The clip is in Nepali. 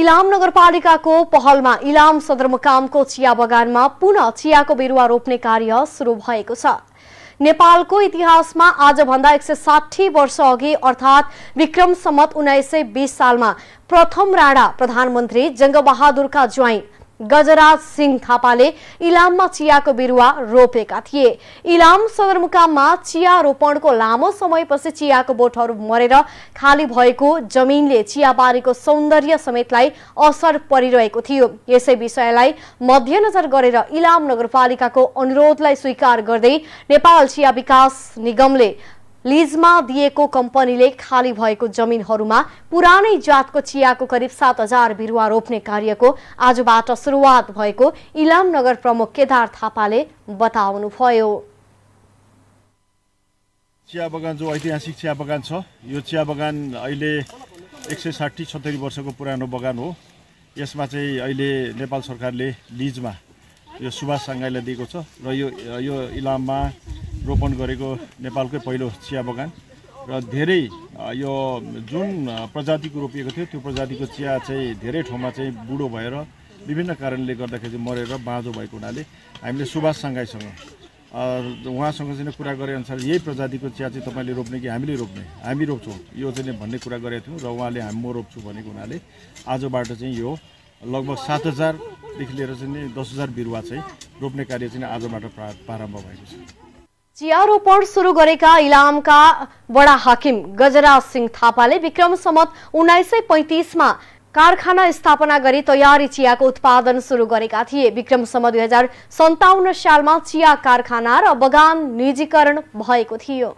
इलाम नगरपालिकाको पहलमा इलाम सदरमुकामको चिया बगानमा पुनः चियाको बिरुवा रोप्ने कार्य सुरु भएको छ नेपालको इतिहासमा आजभन्दा एक सय साठी वर्ष अघि अर्थात् विक्रम सम्मत उन्नाइस सय बिस सालमा प्रथम राणा प्रधानमन्त्री जङ्गबहादुरका ज्वाइँ गजराज सिंह थापाले इलाममा चियाको बिरुवा रोपेका थिए इलाम सदरमुकाममा चिया रोपणको लामो समयपछि चियाको बोटहरू मरेर खाली भएको जमिनले चियाबारीको सौन्दर्य समेतलाई असर परिरहेको थियो यसै विषयलाई मध्यनजर गरेर इलाम नगरपालिकाको अनुरोधलाई स्वीकार गर्दै नेपाल चिया विकास निगमले लिजमा दिएको कम्पनीले खाली भएको जमिनहरूमा पुरानै जातको चियाको करिब सात हजार बिरुवा रोप्ने कार्यको आजबाट सुरुवात भएको इलाम नगर प्रमुख केदार थापाले बताउनुभयो चिया बगान जो ऐतिहासिक चिया बगान छ यो चिया बगान अहिले एक सय साठी सत्तरी वर्षको पुरानो बगान हो यसमा चाहिँ अहिले नेपाल सरकारले लिजमा यो सुभाष साङ्गाईलाई दिएको छ र यो यो इलाममा रोपण गरेको नेपालकै पहिलो चिया बगान र धेरै यो जुन प्रजातिको रोपिएको थियो त्यो प्रजातिको चिया चाहिँ धेरै ठाउँमा चाहिँ बुढो भएर विभिन्न कारणले गर्दाखेरि चाहिँ मरेर बाँझो भएको हुनाले हामीले सुभाष साङ्घाईसँग उहाँसँग चाहिँ कुरा गरे अनुसार यही प्रजातिको चिया चाहिँ तपाईँले रोप्ने कि हामीले रोप्ने हामी रोप्छौँ यो चाहिँ भन्ने कुरा गरेको थियौँ र उहाँले हामी म रोप्छु भनेको हुनाले आजबाट चाहिँ यो लगभग सात हजारदेखि लिएर चाहिँ दस हजार बिरुवा चाहिँ रोप्ने कार्य चाहिँ आजबाट प्रारम्भ भएको छ चियारोपण सुरु गरेका इलामका बडा हाकिम गजराज सिंह थापाले विक्रम समत उन्नाइस सय पैँतिसमा कारखाना स्थापना गरी तयारी चियाको उत्पादन सुरु गरेका थिए विक्रमसम्म दुई हजार सन्ताउन्न सालमा चिया कारखाना र बगान निजीकरण भएको थियो